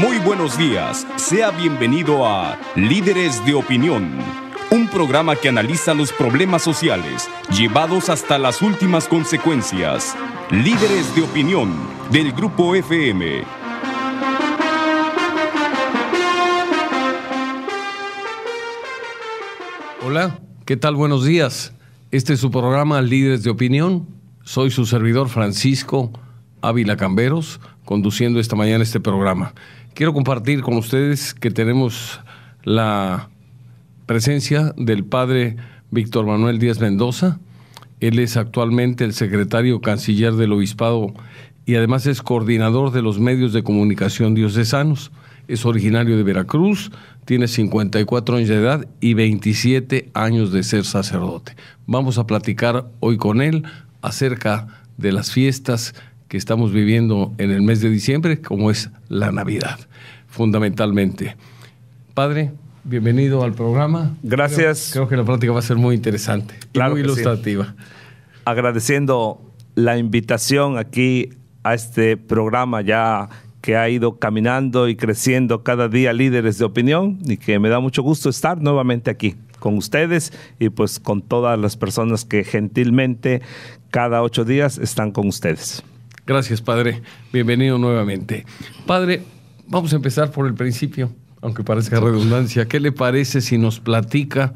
Muy buenos días, sea bienvenido a Líderes de Opinión, un programa que analiza los problemas sociales llevados hasta las últimas consecuencias. Líderes de Opinión del Grupo FM. Hola, ¿qué tal? Buenos días. Este es su programa Líderes de Opinión. Soy su servidor Francisco Ávila Camberos, conduciendo esta mañana este programa. Quiero compartir con ustedes que tenemos la presencia del padre Víctor Manuel Díaz Mendoza. Él es actualmente el secretario canciller del obispado y además es coordinador de los medios de comunicación diocesanos. Es originario de Veracruz, tiene 54 años de edad y 27 años de ser sacerdote. Vamos a platicar hoy con él acerca de las fiestas que estamos viviendo en el mes de diciembre, como es la Navidad, fundamentalmente. Padre, bienvenido al programa. Gracias. Creo, que la práctica va a ser muy interesante, muy ilustrativa. Agradeciendo la invitación aquí a este programa ya que ha ido caminando y creciendo cada día líderes de opinión y que me da mucho gusto estar nuevamente aquí con ustedes y pues con todas las personas que gentilmente cada ocho días están con ustedes. Gracias, Padre. Bienvenido nuevamente. Padre, vamos a empezar por el principio, aunque parezca redundancia. ¿Qué le parece si nos platica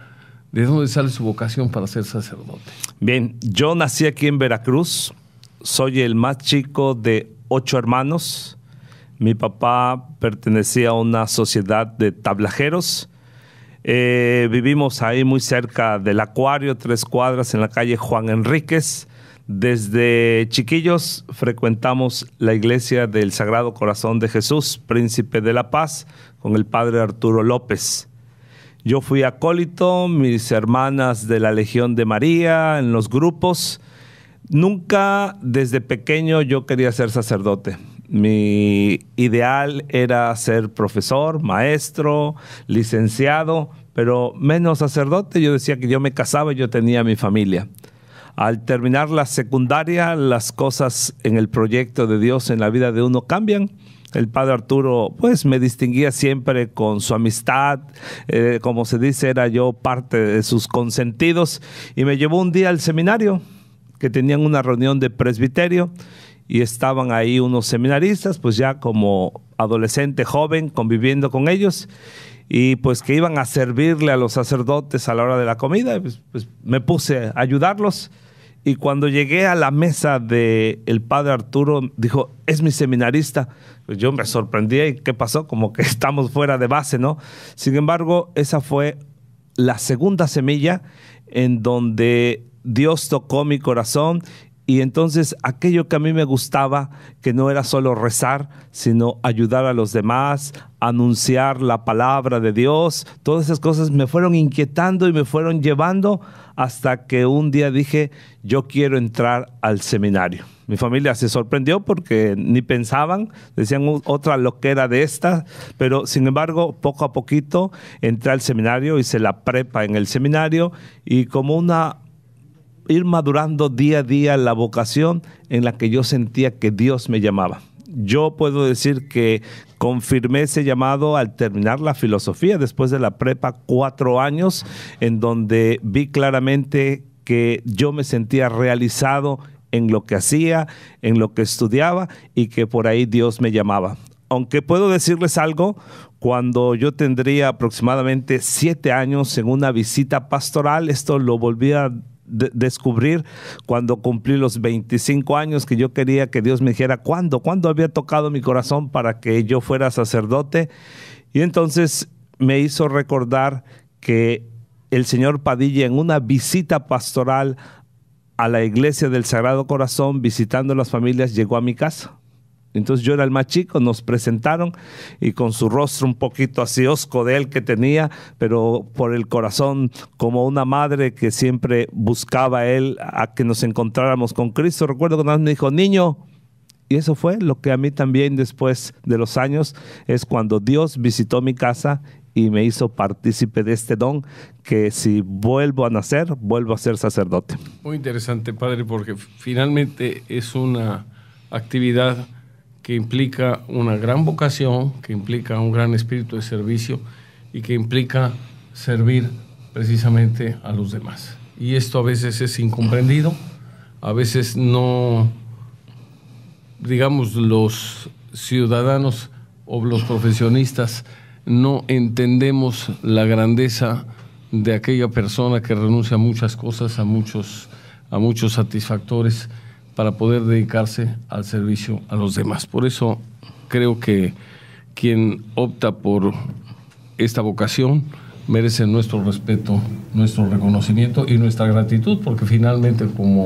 de dónde sale su vocación para ser sacerdote? Bien, yo nací aquí en Veracruz. Soy el más chico de ocho hermanos. Mi papá pertenecía a una sociedad de tablajeros. Eh, vivimos ahí muy cerca del acuario, tres cuadras en la calle Juan Enríquez. Desde chiquillos frecuentamos la iglesia del Sagrado Corazón de Jesús, Príncipe de la Paz, con el Padre Arturo López. Yo fui acólito, mis hermanas de la Legión de María, en los grupos. Nunca desde pequeño yo quería ser sacerdote. Mi ideal era ser profesor, maestro, licenciado, pero menos sacerdote. Yo decía que yo me casaba y yo tenía mi familia. Al terminar la secundaria, las cosas en el proyecto de Dios, en la vida de uno, cambian el padre Arturo, pues me distinguía siempre con su amistad, eh, como se dice, era yo parte de sus consentidos, y me llevó un día al seminario, que tenían una reunión de presbiterio, y estaban ahí unos seminaristas, pues ya como adolescente joven, conviviendo con ellos, y pues que iban a servirle a los sacerdotes a la hora de la comida, pues, pues me puse a ayudarlos y cuando llegué a la mesa del el padre Arturo, dijo, es mi seminarista. Pues yo me sorprendí y qué pasó, como que estamos fuera de base, ¿no? Sin embargo, esa fue la segunda semilla en donde Dios tocó mi corazón y entonces aquello que a mí me gustaba, que no era solo rezar, sino ayudar a los demás, anunciar la palabra de Dios, todas esas cosas me fueron inquietando y me fueron llevando hasta que un día dije, yo quiero entrar al seminario. Mi familia se sorprendió porque ni pensaban, decían otra loquera de esta, pero sin embargo, poco a poquito entré al seminario, hice la prepa en el seminario y como una ir madurando día a día la vocación en la que yo sentía que Dios me llamaba. Yo puedo decir que confirmé ese llamado al terminar la filosofía después de la prepa cuatro años, en donde vi claramente que yo me sentía realizado en lo que hacía, en lo que estudiaba y que por ahí Dios me llamaba. Aunque puedo decirles algo, cuando yo tendría aproximadamente siete años en una visita pastoral, esto lo volví a descubrir cuando cumplí los 25 años que yo quería que Dios me dijera cuándo, cuándo había tocado mi corazón para que yo fuera sacerdote. Y entonces me hizo recordar que el señor Padilla en una visita pastoral a la iglesia del Sagrado Corazón visitando las familias llegó a mi casa entonces yo era el más chico, nos presentaron y con su rostro un poquito así osco de él que tenía, pero por el corazón como una madre que siempre buscaba a él a que nos encontráramos con Cristo. Recuerdo cuando me dijo, niño, y eso fue lo que a mí también después de los años es cuando Dios visitó mi casa y me hizo partícipe de este don que si vuelvo a nacer, vuelvo a ser sacerdote. Muy interesante, padre, porque finalmente es una actividad que implica una gran vocación, que implica un gran espíritu de servicio y que implica servir precisamente a los demás. Y esto a veces es incomprendido, a veces no, digamos, los ciudadanos o los profesionistas no entendemos la grandeza de aquella persona que renuncia a muchas cosas, a muchos, a muchos satisfactores para poder dedicarse al servicio a los demás. Por eso creo que quien opta por esta vocación merece nuestro respeto, nuestro reconocimiento y nuestra gratitud, porque finalmente como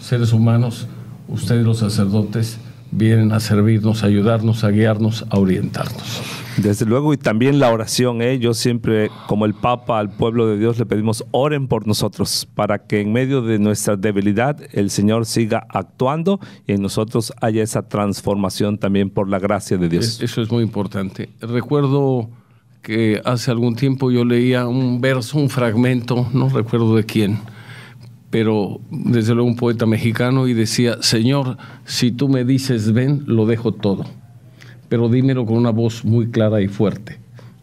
seres humanos, ustedes los sacerdotes vienen a servirnos, a ayudarnos, a guiarnos, a orientarnos. Desde luego, y también la oración. ¿eh? Yo siempre, como el Papa, al pueblo de Dios le pedimos, oren por nosotros, para que en medio de nuestra debilidad el Señor siga actuando y en nosotros haya esa transformación también por la gracia de Dios. E-, eso es muy importante. Recuerdo que hace algún tiempo yo leía un verso, un fragmento, no recuerdo de quién, pero desde luego un poeta mexicano y decía, Señor, si tú me dices ven, lo dejo todo pero dímelo con una voz muy clara y fuerte.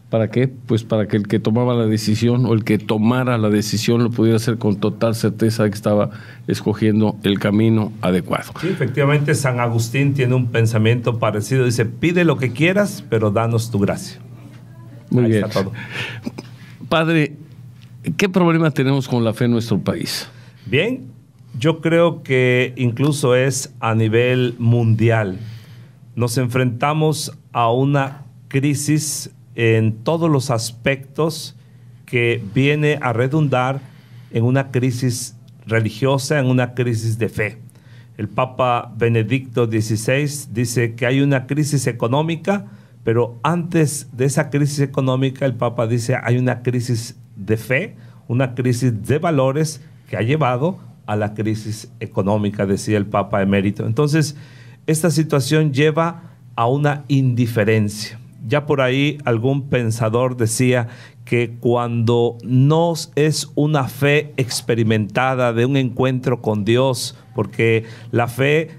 ¿Para qué? Pues para que el que tomaba la decisión o el que tomara la decisión lo pudiera hacer con total certeza de que estaba escogiendo el camino adecuado. Sí, efectivamente, San Agustín tiene un pensamiento parecido. Dice, pide lo que quieras, pero danos tu gracia. Muy bien. Padre, ¿qué problema tenemos con la fe en nuestro país? Bien, yo creo que incluso es a nivel mundial nos enfrentamos a una crisis en todos los aspectos que viene a redundar en una crisis religiosa, en una crisis de fe. El Papa Benedicto XVI dice que hay una crisis económica, pero antes de esa crisis económica, el Papa dice hay una crisis de fe, una crisis de valores que ha llevado a la crisis económica, decía el Papa emérito. Entonces, esta situación lleva a una indiferencia. Ya por ahí algún pensador decía que cuando no es una fe experimentada de un encuentro con Dios, porque la fe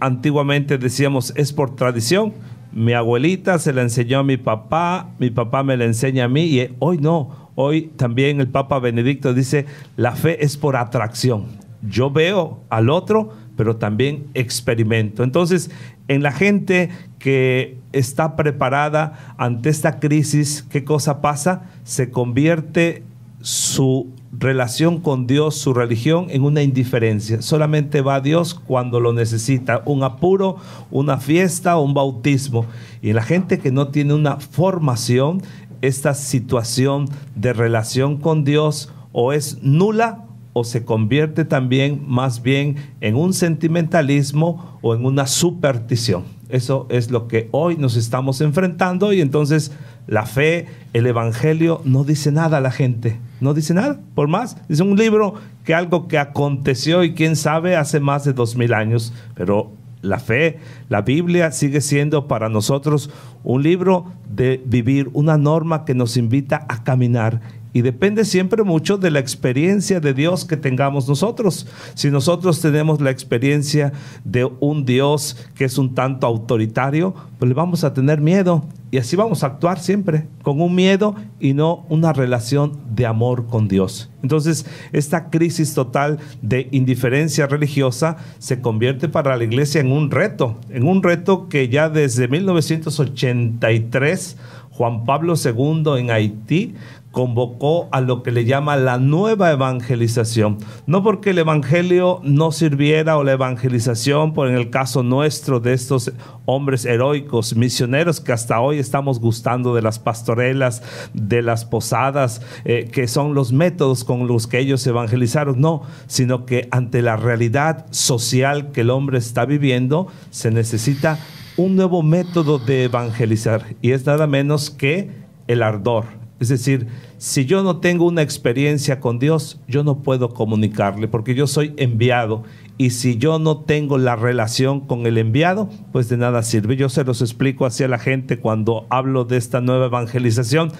antiguamente decíamos es por tradición, mi abuelita se la enseñó a mi papá, mi papá me la enseña a mí y hoy no, hoy también el Papa Benedicto dice, la fe es por atracción. Yo veo al otro, pero también experimento. Entonces, en la gente que está preparada ante esta crisis, ¿qué cosa pasa? Se convierte su relación con Dios, su religión, en una indiferencia. Solamente va a Dios cuando lo necesita, un apuro, una fiesta, un bautismo. Y en la gente que no tiene una formación, esta situación de relación con Dios o es nula o se convierte también más bien en un sentimentalismo o en una superstición. Eso es lo que hoy nos estamos enfrentando y entonces la fe, el Evangelio no dice nada a la gente, no dice nada, por más, es un libro que algo que aconteció y quién sabe hace más de dos mil años, pero la fe, la Biblia sigue siendo para nosotros un libro de vivir, una norma que nos invita a caminar y depende siempre mucho de la experiencia de Dios que tengamos nosotros. Si nosotros tenemos la experiencia de un Dios que es un tanto autoritario, pues le vamos a tener miedo y así vamos a actuar siempre, con un miedo y no una relación de amor con Dios. Entonces, esta crisis total de indiferencia religiosa se convierte para la iglesia en un reto, en un reto que ya desde 1983 Juan Pablo II en Haití convocó a lo que le llama la nueva evangelización. No porque el evangelio no sirviera o la evangelización, por en el caso nuestro de estos hombres heroicos, misioneros que hasta hoy estamos gustando de las pastorelas, de las posadas, eh, que son los métodos con los que ellos evangelizaron. No, sino que ante la realidad social que el hombre está viviendo, se necesita un nuevo método de evangelizar y es nada menos que el ardor, es decir, si yo no tengo una experiencia con Dios, yo no puedo comunicarle porque yo soy enviado. Y si yo no tengo la relación con el enviado, pues de nada sirve. Yo se los explico así a la gente cuando hablo de esta nueva evangelización.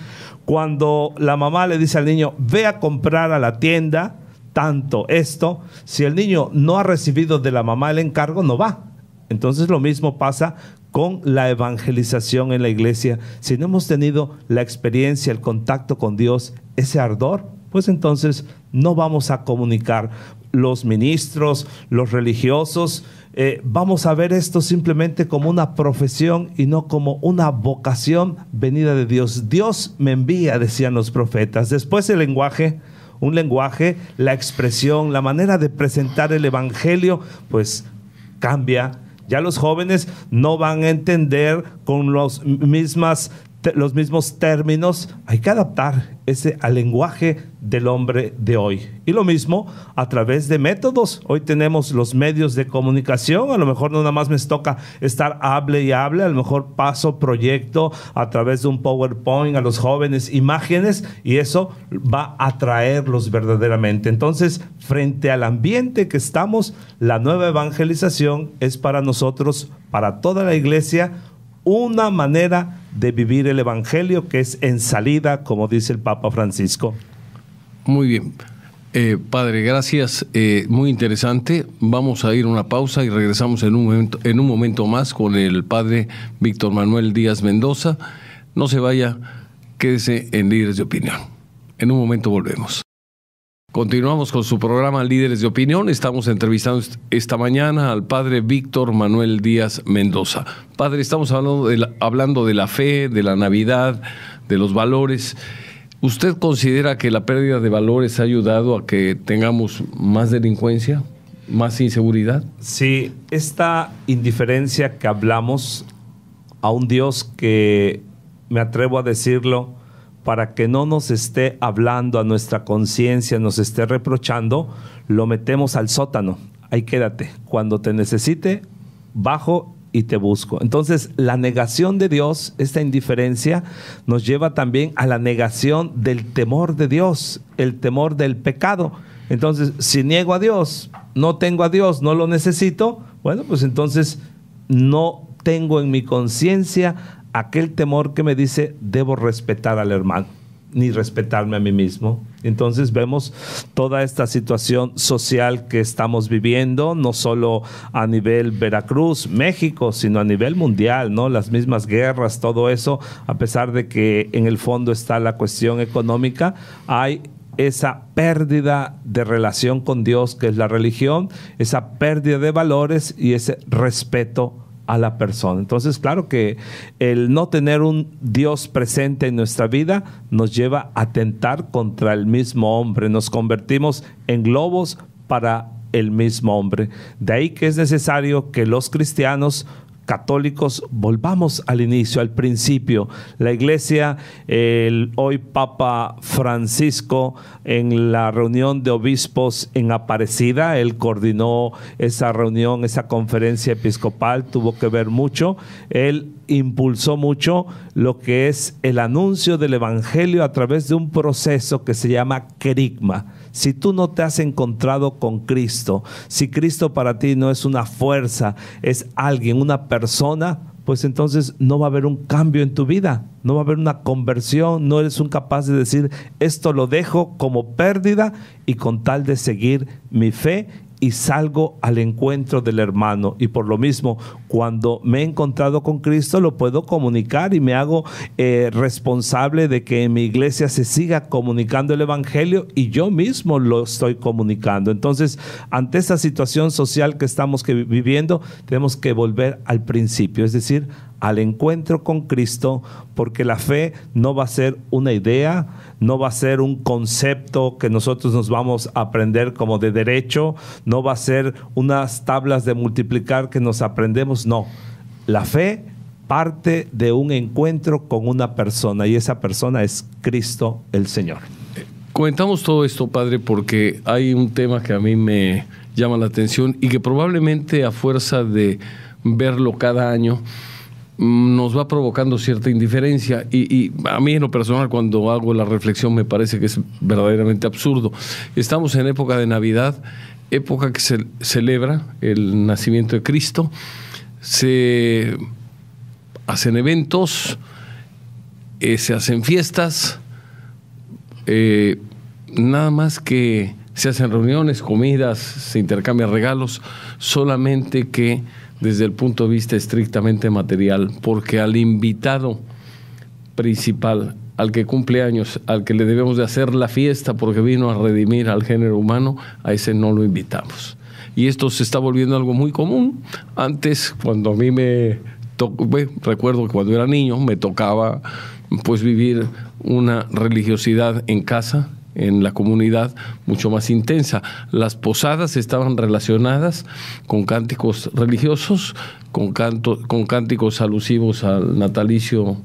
Cuando la mamá le dice al niño, ve a comprar a la tienda tanto esto, si el niño no ha recibido de la mamá el encargo, no va. Entonces lo mismo pasa con la evangelización en la iglesia, si no hemos tenido la experiencia, el contacto con Dios, ese ardor, pues entonces no vamos a comunicar los ministros, los religiosos. Eh, vamos a ver esto simplemente como una profesión y no como una vocación venida de Dios. Dios me envía, decían los profetas. Después el lenguaje, un lenguaje, la expresión, la manera de presentar el Evangelio, pues cambia ya los jóvenes no van a entender con las mismas los mismos términos, hay que adaptar ese al lenguaje del hombre de hoy. Y lo mismo a través de métodos. Hoy tenemos los medios de comunicación, a lo mejor no nada más me toca estar hable y hable, a lo mejor paso proyecto a través de un PowerPoint a los jóvenes, imágenes, y eso va a atraerlos verdaderamente. Entonces, frente al ambiente que estamos, la nueva evangelización es para nosotros, para toda la iglesia, una manera de vivir el Evangelio que es en salida, como dice el Papa Francisco. Muy bien. Eh, padre, gracias. Eh, muy interesante. Vamos a ir a una pausa y regresamos en un, momento, en un momento más con el padre Víctor Manuel Díaz Mendoza. No se vaya, quédese en Líderes de Opinión. En un momento volvemos. Continuamos con su programa Líderes de Opinión. Estamos entrevistando esta mañana al padre Víctor Manuel Díaz Mendoza. Padre, estamos hablando de la, hablando de la fe, de la Navidad, de los valores. ¿Usted considera que la pérdida de valores ha ayudado a que tengamos más delincuencia, más inseguridad? Sí, esta indiferencia que hablamos a un Dios que, me atrevo a decirlo, para que no nos esté hablando a nuestra conciencia, nos esté reprochando, lo metemos al sótano. Ahí quédate. Cuando te necesite, bajo y te busco. Entonces, la negación de Dios, esta indiferencia, nos lleva también a la negación del temor de Dios, el temor del pecado. Entonces, si niego a Dios, no tengo a Dios, no lo necesito, bueno, pues entonces no tengo en mi conciencia aquel temor que me dice, debo respetar al hermano, ni respetarme a mí mismo. Entonces vemos toda esta situación social que estamos viviendo, no solo a nivel Veracruz, México, sino a nivel mundial, ¿no? Las mismas guerras, todo eso, a pesar de que en el fondo está la cuestión económica, hay esa pérdida de relación con Dios, que es la religión, esa pérdida de valores y ese respeto a la persona. Entonces, claro que el no tener un Dios presente en nuestra vida nos lleva a tentar contra el mismo hombre. Nos convertimos en globos para el mismo hombre. De ahí que es necesario que los cristianos católicos, volvamos al inicio, al principio. La iglesia, el hoy Papa Francisco, en la reunión de obispos en Aparecida, él coordinó esa reunión, esa conferencia episcopal, tuvo que ver mucho. Él impulsó mucho lo que es el anuncio del Evangelio a través de un proceso que se llama querigma si tú no te has encontrado con Cristo, si Cristo para ti no es una fuerza, es alguien, una persona, pues entonces no va a haber un cambio en tu vida, no va a haber una conversión, no eres un capaz de decir, esto lo dejo como pérdida y con tal de seguir mi fe y salgo al encuentro del hermano. Y por lo mismo, cuando me he encontrado con Cristo, lo puedo comunicar y me hago eh, responsable de que en mi iglesia se siga comunicando el Evangelio y yo mismo lo estoy comunicando. Entonces, ante esta situación social que estamos viviendo, tenemos que volver al principio, es decir, al encuentro con Cristo, porque la fe no va a ser una idea, no va a ser un concepto que nosotros nos vamos a aprender como de derecho, no va a ser unas tablas de multiplicar que nos aprendemos, no. La fe parte de un encuentro con una persona y esa persona es Cristo el Señor. Comentamos todo esto, Padre, porque hay un tema que a mí me llama la atención y que probablemente a fuerza de verlo cada año, nos va provocando cierta indiferencia y, a mí en lo personal cuando hago la reflexión me parece que es verdaderamente absurdo. Estamos en época de Navidad, época que se celebra el nacimiento de Cristo, se hacen eventos, eh, se hacen fiestas, eh, nada más que se hacen reuniones, comidas, se intercambian regalos, solamente que desde el punto de vista estrictamente material, porque al invitado principal, al que cumple años, al que le debemos de hacer la fiesta porque vino a redimir al género humano, a ese no lo invitamos. Y esto se está volviendo algo muy común. Antes, cuando a mí me tocó, recuerdo que cuando era niño me tocaba pues vivir una religiosidad en casa, en la comunidad mucho más intensa. Las posadas estaban relacionadas con cánticos religiosos, con, canto, con cánticos alusivos al natalicio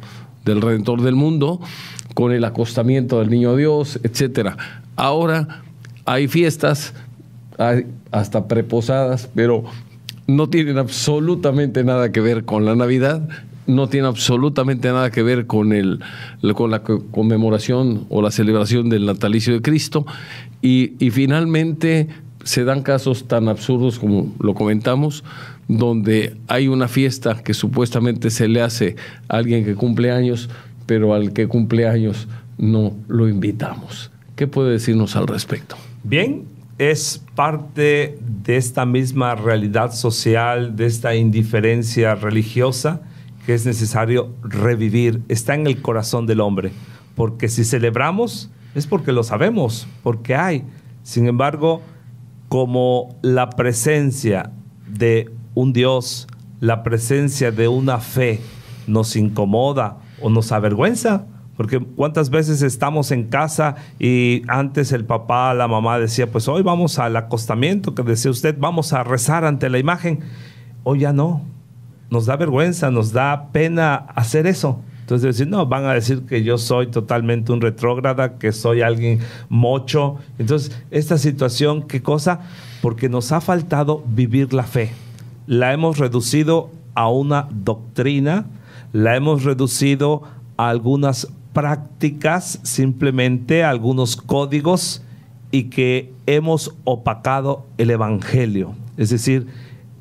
del Redentor del mundo, con el acostamiento del Niño Dios, etc. Ahora hay fiestas, hay hasta preposadas, pero no tienen absolutamente nada que ver con la Navidad no tiene absolutamente nada que ver con, el, con la conmemoración o la celebración del natalicio de Cristo. Y, y finalmente se dan casos tan absurdos como lo comentamos, donde hay una fiesta que supuestamente se le hace a alguien que cumple años, pero al que cumple años no lo invitamos. ¿Qué puede decirnos al respecto? Bien, es parte de esta misma realidad social, de esta indiferencia religiosa que es necesario revivir está en el corazón del hombre, porque si celebramos es porque lo sabemos, porque hay. Sin embargo, como la presencia de un Dios, la presencia de una fe nos incomoda o nos avergüenza, porque cuántas veces estamos en casa y antes el papá, la mamá decía, pues hoy vamos al acostamiento, que decía usted, vamos a rezar ante la imagen. Hoy ya no, nos da vergüenza, nos da pena hacer eso. Entonces decir, no, van a decir que yo soy totalmente un retrógrada, que soy alguien mocho. Entonces, esta situación, ¿qué cosa? Porque nos ha faltado vivir la fe. La hemos reducido a una doctrina, la hemos reducido a algunas prácticas, simplemente a algunos códigos y que hemos opacado el Evangelio. Es decir,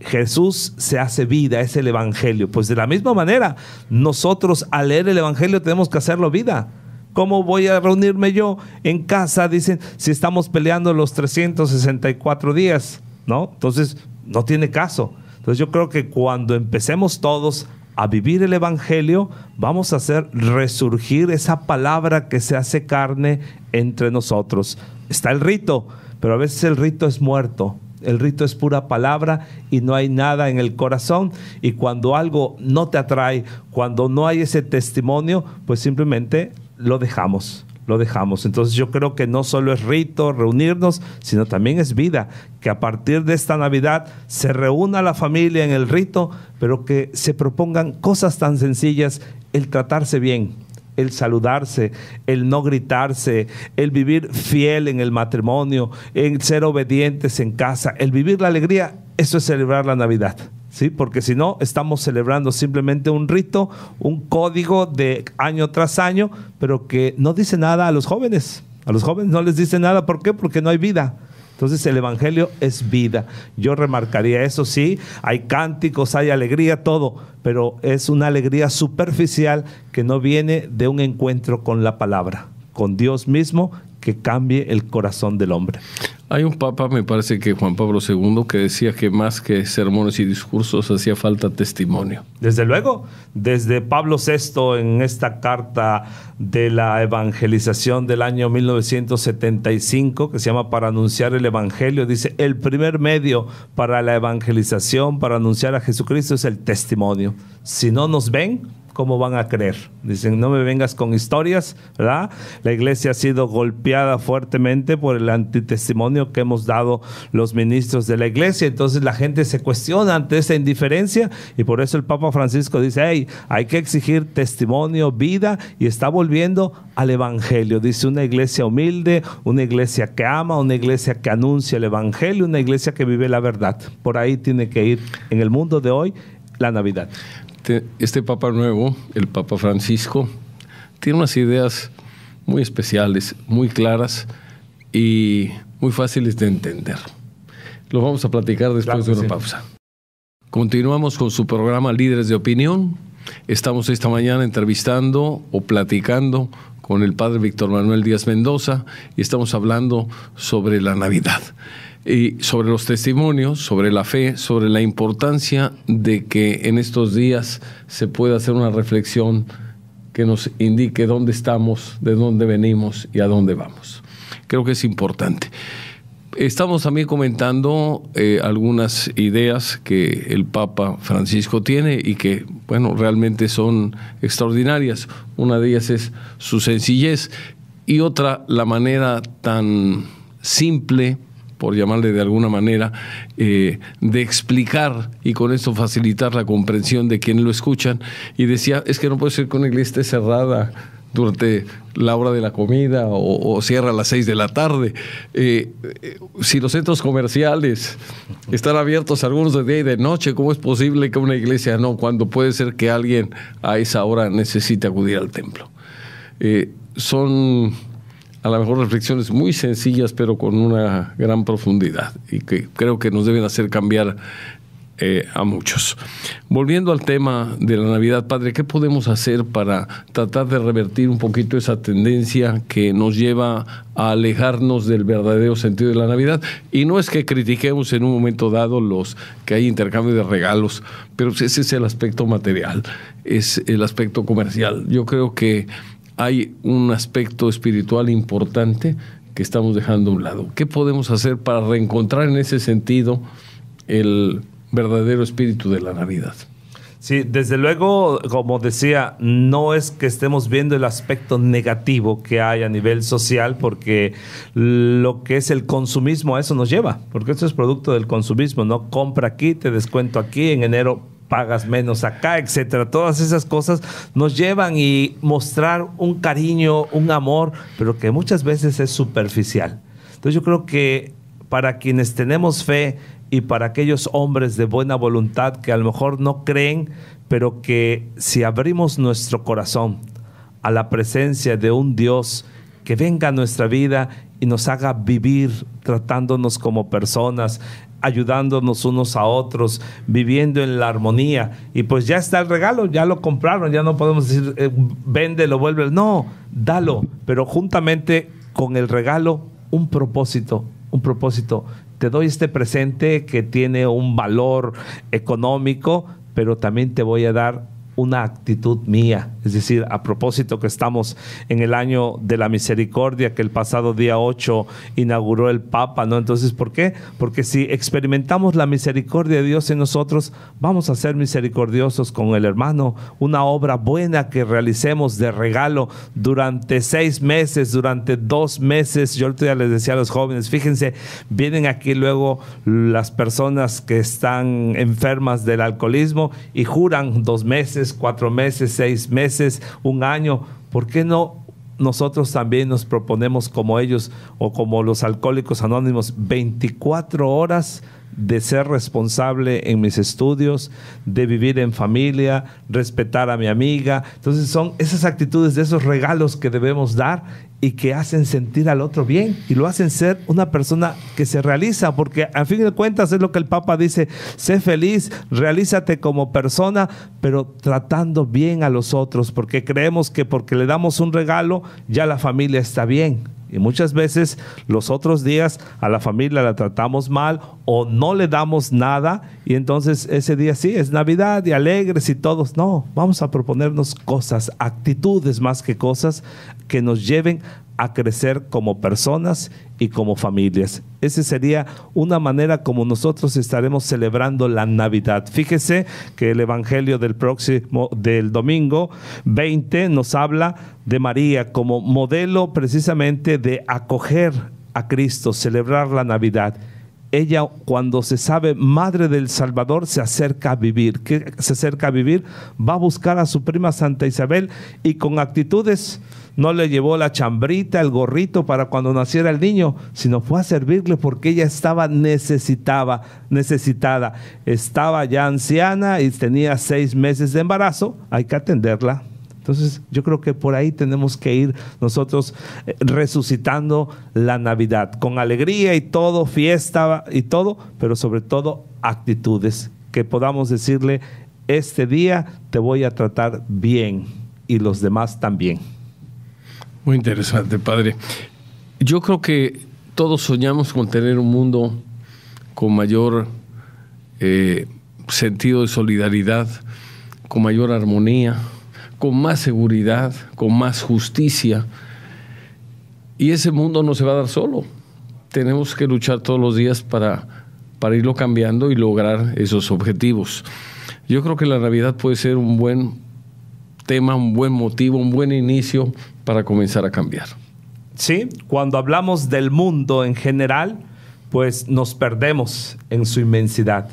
Jesús se hace vida, es el Evangelio. Pues de la misma manera, nosotros al leer el Evangelio tenemos que hacerlo vida. ¿Cómo voy a reunirme yo en casa? Dicen, si estamos peleando los 364 días, ¿no? Entonces, no tiene caso. Entonces yo creo que cuando empecemos todos a vivir el Evangelio, vamos a hacer resurgir esa palabra que se hace carne entre nosotros. Está el rito, pero a veces el rito es muerto el rito es pura palabra y no hay nada en el corazón. Y cuando algo no te atrae, cuando no hay ese testimonio, pues simplemente lo dejamos lo dejamos. Entonces yo creo que no solo es rito, reunirnos, sino también es vida. Que a partir de esta Navidad se reúna la familia en el rito, pero que se propongan cosas tan sencillas, el tratarse bien, el saludarse, el no gritarse, el vivir fiel en el matrimonio, en ser obedientes en casa, el vivir la alegría, eso es celebrar la Navidad. ¿Sí? Porque si no, estamos celebrando simplemente un rito, un código de año tras año, pero que no dice nada a los jóvenes. A los jóvenes no les dice nada. ¿Por qué? Porque no hay vida. Entonces el Evangelio es vida. Yo remarcaría eso, sí, hay cánticos, hay alegría, todo, pero es una alegría superficial que no viene de un encuentro con la palabra, con Dios mismo que cambie el corazón del hombre. Hay un papa, me parece que Juan Pablo II, que decía que más que sermones y discursos hacía falta testimonio. Desde luego, desde Pablo VI en esta carta de la evangelización del año 1975, que se llama Para anunciar el Evangelio, dice, el primer medio para la evangelización, para anunciar a Jesucristo es el testimonio. Si no nos ven, ¿cómo van a creer? Dicen, no me vengas con historias, ¿verdad? La iglesia ha sido golpeada fuertemente por el antitestimonio que hemos dado los ministros de la iglesia. Entonces la gente se cuestiona ante esa indiferencia y por eso el Papa Francisco dice, hey, hay que exigir testimonio, vida y está volviendo al Evangelio. Dice una iglesia humilde, una iglesia que ama, una iglesia que anuncia el Evangelio, una iglesia que vive la verdad. Por ahí tiene que ir en el mundo de hoy la Navidad. Este, este, Papa nuevo, el Papa Francisco, tiene unas ideas muy especiales, muy claras y muy fáciles de entender. Lo vamos a platicar después de una pausa. Continuamos con su programa Líderes de Opinión. Estamos esta mañana entrevistando o platicando con el padre Víctor Manuel Díaz Mendoza y estamos hablando sobre la Navidad y sobre los testimonios, sobre la fe, sobre la importancia de que en estos días se pueda hacer una reflexión que nos indique dónde estamos, de dónde venimos y a dónde vamos. Creo que es importante. Estamos también comentando eh, algunas ideas que el Papa Francisco tiene y que, bueno, realmente son extraordinarias. Una de ellas es su sencillez y otra la manera tan simple, por llamarle de alguna manera, eh, de explicar y con esto facilitar la comprensión de quienes lo escuchan. Y decía, es que no puede ser que una iglesia esté cerrada durante la hora de la comida o, cierra a las seis de la tarde. Eh, eh, si los centros comerciales están abiertos algunos de día y de noche, ¿cómo es posible que una iglesia no, cuando puede ser que alguien a esa hora necesite acudir al templo? son a lo mejor reflexiones muy sencillas, pero con una gran profundidad y que creo que nos deben hacer cambiar eh, a muchos. Volviendo al tema de la Navidad, Padre, ¿qué podemos hacer para tratar de revertir un poquito esa tendencia que nos lleva a alejarnos del verdadero sentido de la Navidad? Y no es que critiquemos en un momento dado los que hay intercambio de regalos, pero ese es el aspecto material, es el aspecto comercial. Yo creo que hay un aspecto espiritual importante que estamos dejando a un lado. ¿Qué podemos hacer para reencontrar en ese sentido el verdadero espíritu de la Navidad? Sí, desde luego, como decía, no es que estemos viendo el aspecto negativo que hay a nivel social, porque lo que es el consumismo a eso nos lleva, porque eso es producto del consumismo, ¿no? Compra aquí, te descuento aquí, en enero pagas menos acá, etcétera. Todas esas cosas nos llevan y mostrar un cariño, un amor, pero que muchas veces es superficial. Entonces yo creo que para quienes tenemos fe y para aquellos hombres de buena voluntad que a lo mejor no creen, pero que si abrimos nuestro corazón a la presencia de un Dios que venga a nuestra vida y nos haga vivir tratándonos como personas, ayudándonos unos a otros, viviendo en la armonía. Y pues ya está el regalo, ya lo compraron, ya no podemos decir eh, vende, lo vuelve. No, dalo, pero juntamente con el regalo, un propósito, un propósito. Te doy este presente que tiene un valor económico, pero también te voy a dar una actitud mía. Es decir, a propósito que estamos en el año de la misericordia que el pasado día 8 inauguró el Papa, ¿no? Entonces, ¿por qué? Porque si experimentamos la misericordia de Dios en nosotros, vamos a ser misericordiosos con el hermano. Una obra buena que realicemos de regalo durante seis meses, durante dos meses. Yo ya les decía a los jóvenes, fíjense, vienen aquí luego las personas que están enfermas del alcoholismo y juran dos meses cuatro meses, seis meses, un año. ¿Por qué no nosotros también nos proponemos como ellos o como los alcohólicos anónimos 24 horas? de ser responsable en mis estudios, de vivir en familia, respetar a mi amiga. Entonces son esas actitudes de esos regalos que debemos dar y que hacen sentir al otro bien y lo hacen ser una persona que se realiza, porque a fin de cuentas es lo que el Papa dice, sé feliz, realízate como persona, pero tratando bien a los otros, porque creemos que porque le damos un regalo ya la familia está bien y muchas veces los otros días a la familia la tratamos mal o no le damos nada y entonces ese día sí, es Navidad y alegres y todos. No, vamos a proponernos cosas, actitudes más que cosas que nos lleven a crecer como personas y como familias. Esa sería una manera como nosotros estaremos celebrando la Navidad. Fíjese que el Evangelio del próximo, del domingo 20, nos habla de María como modelo precisamente de acoger a Cristo, celebrar la Navidad ella cuando se sabe madre del Salvador se acerca a vivir. ¿Qué se acerca a vivir? Va a buscar a su prima Santa Isabel y con actitudes no le llevó la chambrita, el gorrito para cuando naciera el niño, sino fue a servirle porque ella estaba necesitaba, necesitada. Estaba ya anciana y tenía seis meses de embarazo, hay que atenderla. Entonces yo creo que por ahí tenemos que ir nosotros eh, resucitando la Navidad, con alegría y todo, fiesta y todo, pero sobre todo actitudes, que podamos decirle, este día te voy a tratar bien y los demás también. Muy interesante, padre. Yo creo que todos soñamos con tener un mundo con mayor eh, sentido de solidaridad, con mayor armonía, con más seguridad, con más justicia. Y ese mundo no se va a dar solo. Tenemos que luchar todos los días para, para irlo cambiando y lograr esos objetivos. Yo creo que la Navidad puede ser un buen tema, un buen motivo, un buen inicio para comenzar a cambiar. Sí, cuando hablamos del mundo en general, pues nos perdemos en su inmensidad.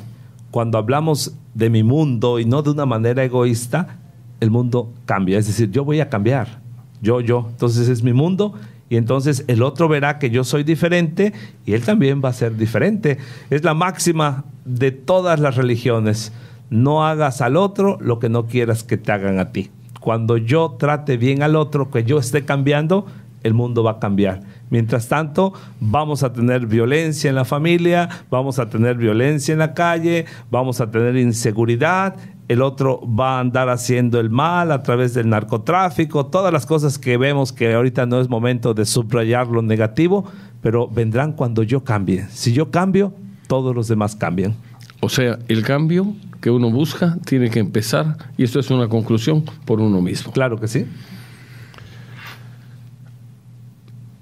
Cuando hablamos de mi mundo y no de una manera egoísta, el mundo cambia. Es decir, yo voy a cambiar. Yo, yo. Entonces es mi mundo y entonces el otro verá que yo soy diferente y él también va a ser diferente. Es la máxima de todas las religiones. No hagas al otro lo que no quieras que te hagan a ti cuando yo trate bien al otro, que yo esté cambiando, el mundo va a cambiar. Mientras tanto, vamos a tener violencia en la familia, vamos a tener violencia en la calle, vamos a tener inseguridad, el otro va a andar haciendo el mal a través del narcotráfico, todas las cosas que vemos que ahorita no es momento de subrayar lo negativo, pero vendrán cuando yo cambie. Si yo cambio, todos los demás cambian. O sea, el cambio que uno busca tiene que empezar, y esto es una conclusión, por uno mismo. Claro que sí.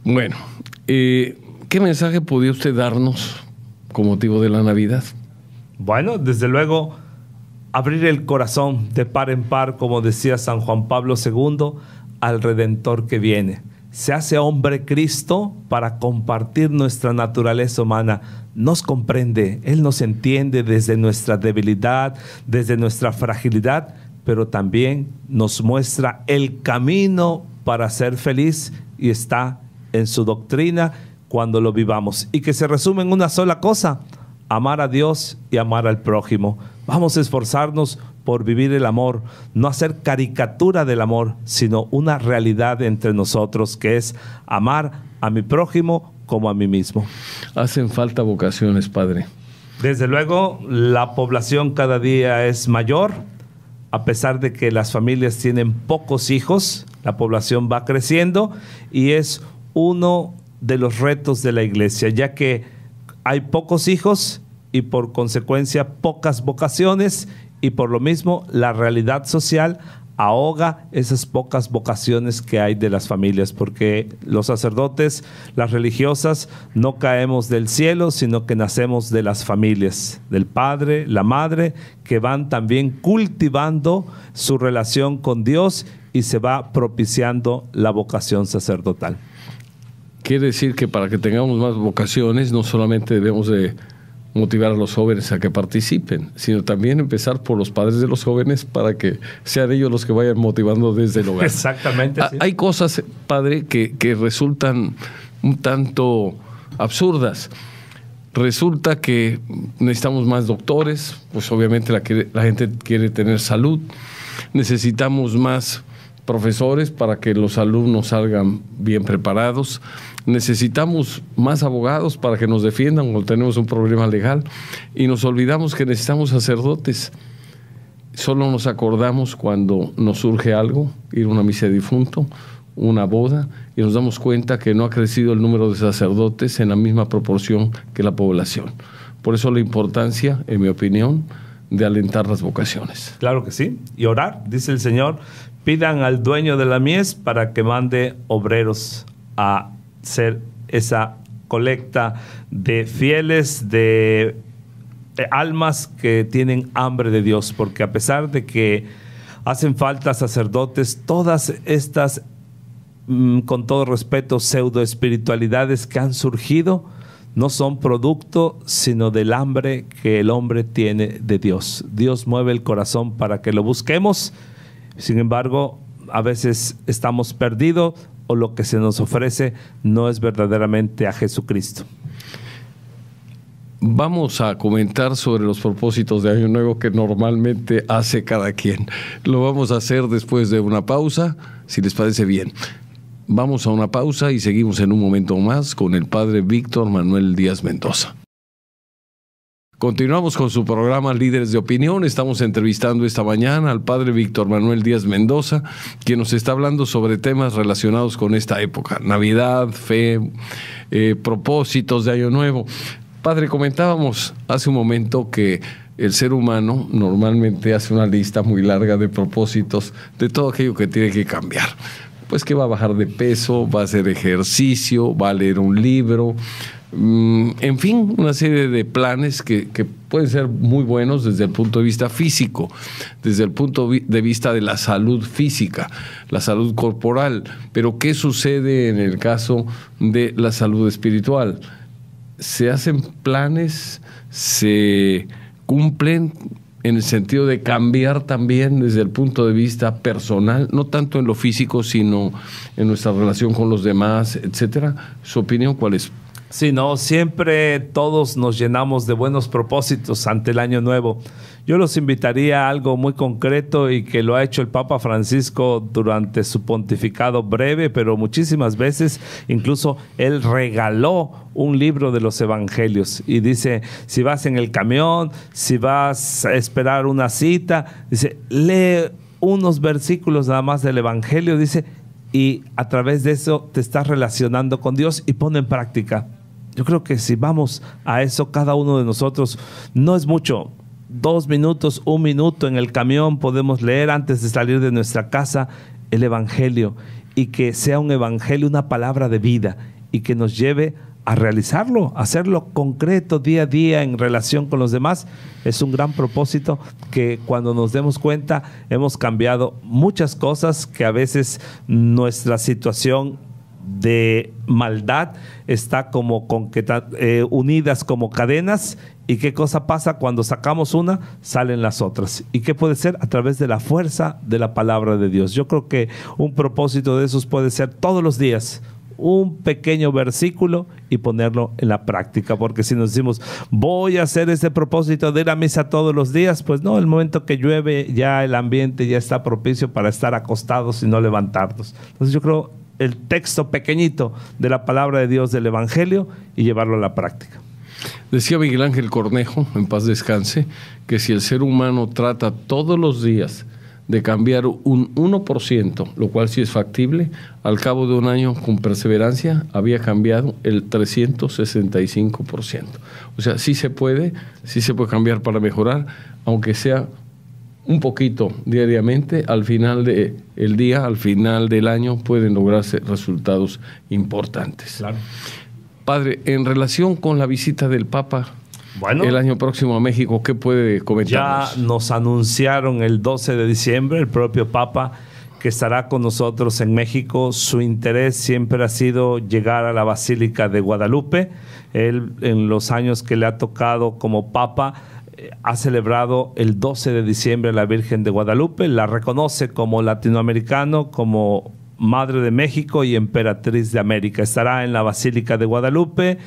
Bueno, eh, ¿qué mensaje podía usted darnos con motivo de la Navidad? Bueno, desde luego, abrir el corazón de par en par, como decía San Juan Pablo II, al Redentor que viene se hace hombre Cristo para compartir nuestra naturaleza humana. Nos comprende, Él nos entiende desde nuestra debilidad, desde nuestra fragilidad, pero también nos muestra el camino para ser feliz y está en su doctrina cuando lo vivamos. Y que se resume en una sola cosa, amar a Dios y amar al prójimo. Vamos a esforzarnos por vivir el amor, no hacer caricatura del amor, sino una realidad entre nosotros que es amar a mi prójimo como a mí mismo. Hacen falta vocaciones, Padre. Desde luego, la población cada día es mayor, a pesar de que las familias tienen pocos hijos, la población va creciendo y es uno de los retos de la iglesia, ya que hay pocos hijos y por consecuencia pocas vocaciones y por lo mismo la realidad social ahoga esas pocas vocaciones que hay de las familias, porque los sacerdotes, las religiosas, no caemos del cielo, sino que nacemos de las familias, del padre, la madre, que van también cultivando su relación con Dios y se va propiciando la vocación sacerdotal. Quiere decir que para que tengamos más vocaciones, no solamente debemos de motivar a los jóvenes a que participen, sino también empezar por los padres de los jóvenes para que sean ellos los que vayan motivando desde el hogar. Exactamente. Ah, hay cosas, padre, que, que resultan un tanto absurdas. Resulta que necesitamos más doctores, pues obviamente la gente quiere tener salud, necesitamos más profesores para que los alumnos salgan bien preparados. Necesitamos más abogados para que nos defiendan cuando tenemos un problema legal. Y nos olvidamos que necesitamos sacerdotes. Solo nos acordamos cuando nos surge algo, ir a una misa de difunto, una boda, y nos damos cuenta que no ha crecido el número de sacerdotes en la misma proporción que la población. Por eso la importancia, en mi opinión, de alentar las vocaciones. Claro que sí. Y orar, dice el Señor, pidan al dueño de la mies para que mande obreros a hacer esa colecta de fieles, de almas que tienen hambre de Dios, porque a pesar de que hacen falta sacerdotes, todas estas, mm, con todo respeto, pseudo espiritualidades que han surgido, no son producto sino del hambre que el hombre tiene de Dios. Dios mueve el corazón para que lo busquemos sin embargo, a veces estamos perdidos o lo que se nos ofrece no es verdaderamente a Jesucristo. Vamos a comentar sobre los propósitos de Año Nuevo que normalmente hace cada quien. Lo vamos a hacer después de una pausa, si les parece bien. Vamos a una pausa y seguimos en un momento más con el padre Víctor Manuel Díaz Mendoza. Continuamos con su programa Líderes de Opinión. Estamos entrevistando esta mañana al padre Víctor Manuel Díaz Mendoza, quien nos está hablando sobre temas relacionados con esta época, Navidad, fe, eh, propósitos de Año Nuevo. Padre, comentábamos hace un momento que el ser humano normalmente hace una lista muy larga de propósitos, de todo aquello que tiene que cambiar pues que va a bajar de peso, va a hacer ejercicio, va a leer un libro, Mm, en fin, una serie de planes que, pueden ser muy buenos desde el punto de vista físico, desde el punto de vista de la salud física, la salud corporal, pero ¿qué sucede en el caso de la salud espiritual? Se hacen planes, se cumplen en el sentido de cambiar también desde el punto de vista personal, no tanto en lo físico, sino en nuestra relación con los demás, etcétera. Su opinión, ¿cuál es? no, siempre todos nos llenamos de buenos propósitos ante el año nuevo. Yo los invitaría a algo muy concreto y que lo ha hecho el Papa Francisco durante su pontificado breve, pero muchísimas veces incluso él regaló un libro de los evangelios y dice, si vas en el camión, si vas a esperar una cita, dice, lee unos versículos nada más del evangelio, dice, y a través de eso te estás relacionando con Dios y pone en práctica. Yo creo que si vamos a eso, cada uno de nosotros, no es mucho, dos minutos, un minuto en el camión podemos leer antes de salir de nuestra casa el Evangelio y que sea un Evangelio, una palabra de vida y que nos lleve a realizarlo, a hacerlo concreto día a día en relación con los demás, es un gran propósito que cuando nos demos cuenta hemos cambiado muchas cosas que a veces nuestra situación de maldad está como con que, eh, unidas como cadenas y qué cosa pasa cuando sacamos una salen las otras y qué puede ser a través de la fuerza de la palabra de Dios yo creo que un propósito de esos puede ser todos los días un pequeño versículo y ponerlo en la práctica, porque si nos decimos, voy a hacer ese propósito de ir a misa todos los días, pues no, el momento que llueve ya el ambiente ya está propicio para estar acostados y no levantarnos. Entonces yo creo el texto pequeñito de la palabra de Dios del Evangelio y llevarlo a la práctica. Decía Miguel Ángel Cornejo, en paz descanse, que si el ser humano trata todos los días de cambiar un 1%, lo cual sí es factible, al cabo de un año con perseverancia había cambiado el 365%. O sea, sí se puede, sí se puede cambiar para mejorar, aunque sea un poquito diariamente, al final del el día, al final del año, pueden lograrse resultados importantes. Padre, en relación con la visita del Papa bueno, el año próximo a México, ¿qué puede comentar? Ya nos anunciaron el 12 de diciembre el propio Papa que estará con nosotros en México. Su interés siempre ha sido llegar a la Basílica de Guadalupe. Él en los años que le ha tocado como Papa ha celebrado el 12 de diciembre la Virgen de Guadalupe, la reconoce como latinoamericano, como Madre de México y Emperatriz de América. Estará en la Basílica de Guadalupe,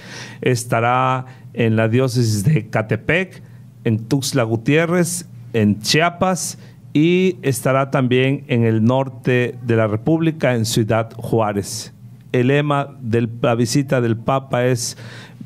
estará en la diócesis de Catepec, en Tuxtla Gutiérrez, en Chiapas y estará también en el norte de la República, en Ciudad Juárez. El lema de la visita del Papa es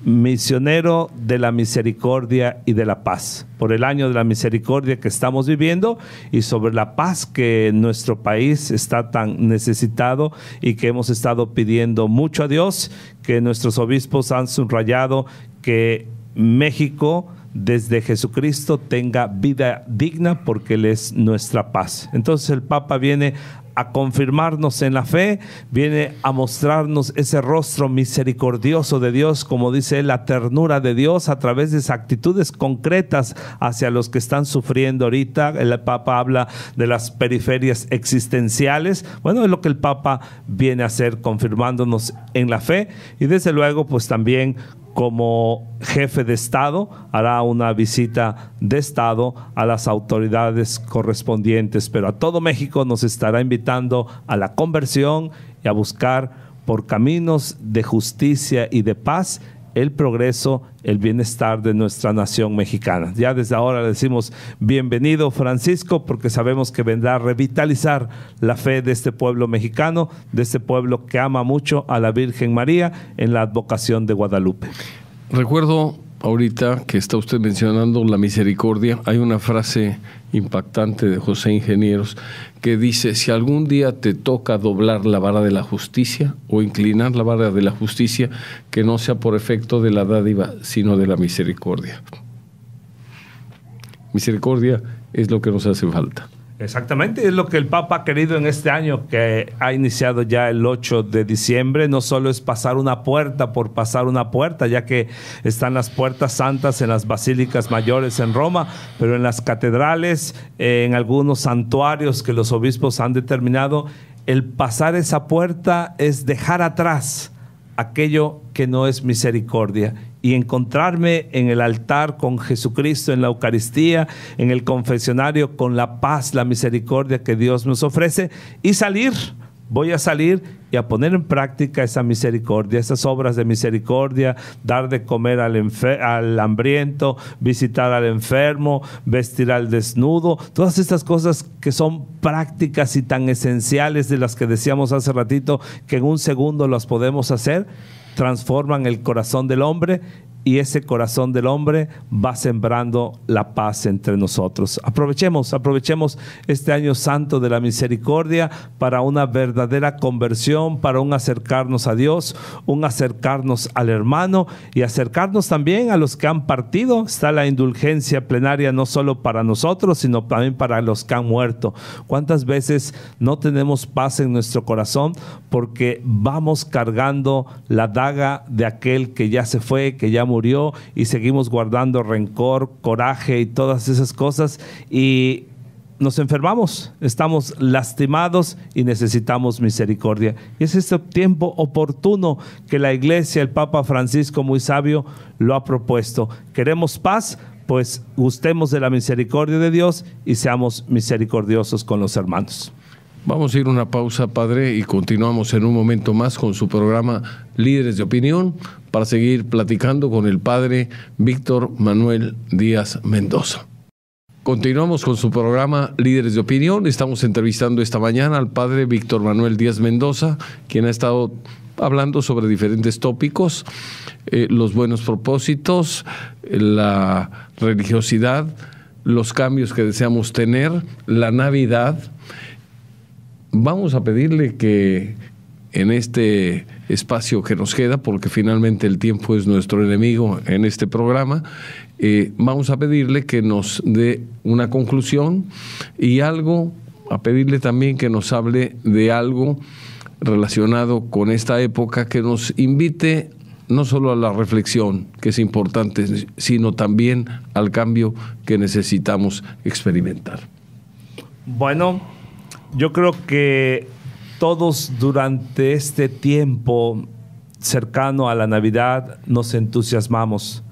misionero de la misericordia y de la paz, por el año de la misericordia que estamos viviendo y sobre la paz que nuestro país está tan necesitado y que hemos estado pidiendo mucho a Dios, que nuestros obispos han subrayado que México desde Jesucristo tenga vida digna porque Él es nuestra paz. Entonces el Papa viene a confirmarnos en la fe, viene a mostrarnos ese rostro misericordioso de Dios, como dice la ternura de Dios a través de esas actitudes concretas hacia los que están sufriendo ahorita. El Papa habla de las periferias existenciales. Bueno, es lo que el Papa viene a hacer, confirmándonos en la fe y desde luego pues también como jefe de Estado hará una visita de Estado a las autoridades correspondientes, pero a todo México nos estará invitando a la conversión y a buscar por caminos de justicia y de paz el progreso, el bienestar de nuestra nación mexicana. Ya desde ahora le decimos bienvenido Francisco porque sabemos que vendrá a revitalizar la fe de este pueblo mexicano, de este pueblo que ama mucho a la Virgen María en la advocación de Guadalupe. Recuerdo ahorita que está usted mencionando la misericordia, hay una frase impactante de José Ingenieros que dice, si algún día te toca doblar la vara de la justicia o inclinar la vara de la justicia, que no sea por efecto de la dádiva, sino de la misericordia. Misericordia es lo que nos hace falta. Exactamente, es lo que el Papa ha querido en este año que ha iniciado ya el 8 de diciembre. No solo es pasar una puerta por pasar una puerta, ya que están las puertas santas en las basílicas mayores en Roma, pero en las catedrales, eh, en algunos santuarios que los obispos han determinado, el pasar esa puerta es dejar atrás aquello que no es misericordia y encontrarme en el altar con Jesucristo, en la Eucaristía, en el confesionario, con la paz, la misericordia que Dios nos ofrece y salir. Voy a salir y a poner en práctica esa misericordia, esas obras de misericordia, dar de comer al, al hambriento, visitar al enfermo, vestir al desnudo, todas estas cosas que son prácticas y tan esenciales de las que decíamos hace ratito que en un segundo las podemos hacer transforman el corazón del hombre y ese corazón del hombre va sembrando la paz entre nosotros. Aprovechemos, aprovechemos este año santo de la misericordia para una verdadera conversión, para un acercarnos a Dios, un acercarnos al hermano y acercarnos también a los que han partido. Está la indulgencia plenaria no solo para nosotros, sino también para los que han muerto. ¿Cuántas veces no tenemos paz en nuestro corazón porque vamos cargando la daga de aquel que ya se fue, que ya murió y seguimos guardando rencor, coraje y todas esas cosas y nos enfermamos, estamos lastimados y necesitamos misericordia. Y es este tiempo oportuno que la iglesia, el Papa Francisco, muy sabio, lo ha propuesto. Queremos paz, pues gustemos de la misericordia de Dios y seamos misericordiosos con los hermanos. Vamos a ir una pausa, padre, y continuamos en un momento más con su programa Líderes de Opinión para seguir platicando con el padre Víctor Manuel Díaz Mendoza. Continuamos con su programa Líderes de Opinión. Estamos entrevistando esta mañana al padre Víctor Manuel Díaz Mendoza, quien ha estado hablando sobre diferentes tópicos, eh, los buenos propósitos, la religiosidad, los cambios que deseamos tener, la Navidad vamos a pedirle que en este espacio que nos queda, porque finalmente el tiempo es nuestro enemigo en este programa, eh, vamos a pedirle que nos dé una conclusión y algo, a pedirle también que nos hable de algo relacionado con esta época que nos invite no solo a la reflexión, que es importante, sino también al cambio que necesitamos experimentar. Bueno, yo creo que todos durante este tiempo cercano a la Navidad nos entusiasmamos.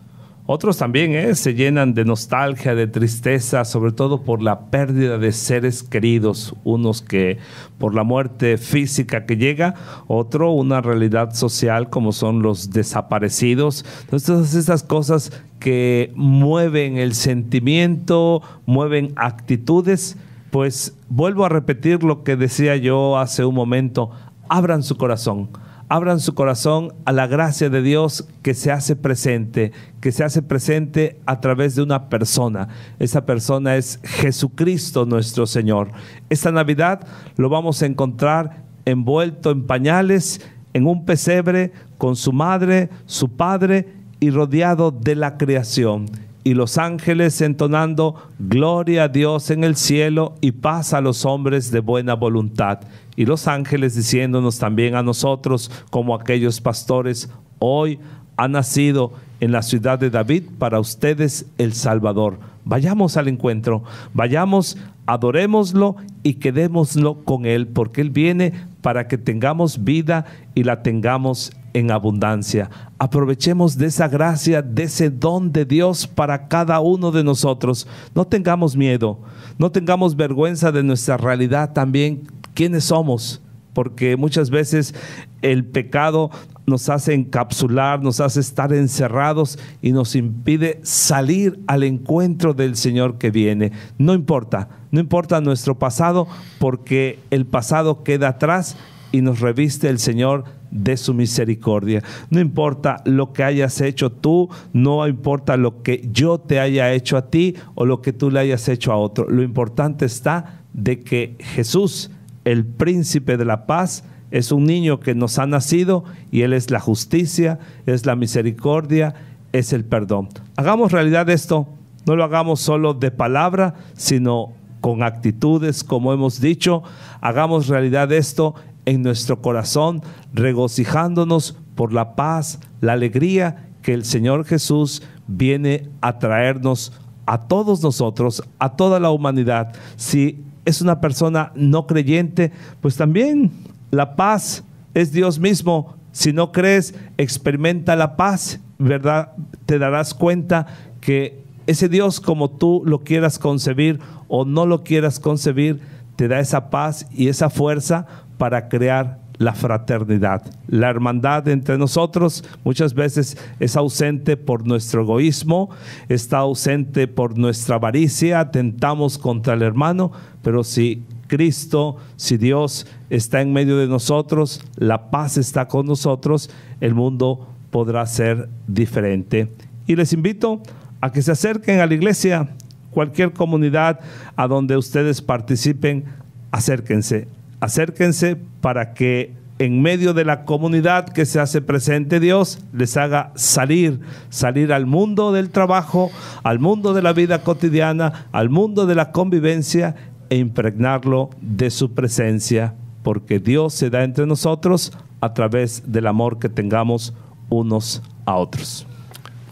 Otros también ¿eh? se llenan de nostalgia, de tristeza, sobre todo por la pérdida de seres queridos, unos que por la muerte física que llega, otro una realidad social como son los desaparecidos. Entonces, esas cosas que mueven el sentimiento, mueven actitudes pues vuelvo a repetir lo que decía yo hace un momento, abran su corazón, abran su corazón a la gracia de Dios que se hace presente, que se hace presente a través de una persona. Esa persona es Jesucristo nuestro Señor. Esta Navidad lo vamos a encontrar envuelto en pañales, en un pesebre, con su madre, su padre y rodeado de la creación y los ángeles entonando Gloria a Dios en el cielo y paz a los hombres de buena voluntad. Y los ángeles diciéndonos también a nosotros, como aquellos pastores, hoy ha nacido en la ciudad de David para ustedes el Salvador. Vayamos al encuentro, vayamos, adorémoslo y quedémoslo con Él, porque Él viene para que tengamos vida y la tengamos en abundancia. Aprovechemos de esa gracia, de ese don de Dios para cada uno de nosotros. No tengamos miedo, no tengamos vergüenza de nuestra realidad también, quiénes somos, porque muchas veces el pecado nos hace encapsular, nos hace estar encerrados y nos impide salir al encuentro del Señor que viene. No importa, no importa nuestro pasado, porque el pasado queda atrás y nos reviste el Señor de su misericordia. No importa lo que hayas hecho tú, no importa lo que yo te haya hecho a ti o lo que tú le hayas hecho a otro. Lo importante está de que Jesús, el príncipe de la paz, es un niño que nos ha nacido y Él es la justicia, es la misericordia, es el perdón. Hagamos realidad esto, no lo hagamos solo de palabra, sino con actitudes, como hemos dicho, hagamos realidad esto en nuestro corazón, regocijándonos por la paz, la alegría que el Señor Jesús viene a traernos a todos nosotros, a toda la humanidad. Si es una persona no creyente, pues también la paz es Dios mismo. Si no crees, experimenta la paz, ¿verdad? Te darás cuenta que ese Dios, como tú lo quieras concebir o no lo quieras concebir, te da esa paz y esa fuerza para crear la fraternidad. La hermandad entre nosotros muchas veces es ausente por nuestro egoísmo, está ausente por nuestra avaricia, atentamos contra el hermano, pero si Cristo, si Dios está en medio de nosotros, la paz está con nosotros, el mundo podrá ser diferente. Y les invito a que se acerquen a la iglesia cualquier comunidad a donde ustedes participen, acérquense. Acérquense para que en medio de la comunidad que se hace presente Dios les haga salir, salir al mundo del trabajo, al mundo de la vida cotidiana, al mundo de la convivencia e impregnarlo de su presencia, porque Dios se da entre nosotros a través del amor que tengamos unos a otros.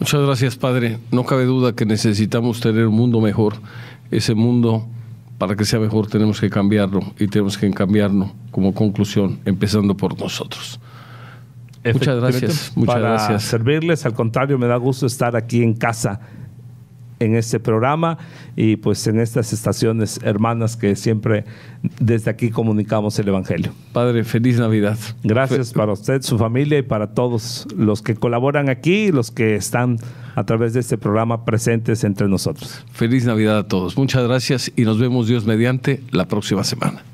Muchas gracias, Padre. No cabe duda que necesitamos tener un mundo mejor. Ese mundo, para que sea mejor, tenemos que cambiarlo y tenemos que cambiarlo como conclusión, empezando por nosotros. Muchas gracias. Muchas para gracias. servirles, al contrario, me da gusto estar aquí en casa en este programa y pues en estas estaciones hermanas que siempre desde aquí comunicamos el Evangelio. Padre, feliz Navidad. Gracias para usted, su familia y para todos los que colaboran aquí, los que están a través de este programa presentes entre nosotros. Feliz Navidad a todos. Muchas gracias y nos vemos Dios mediante la próxima semana.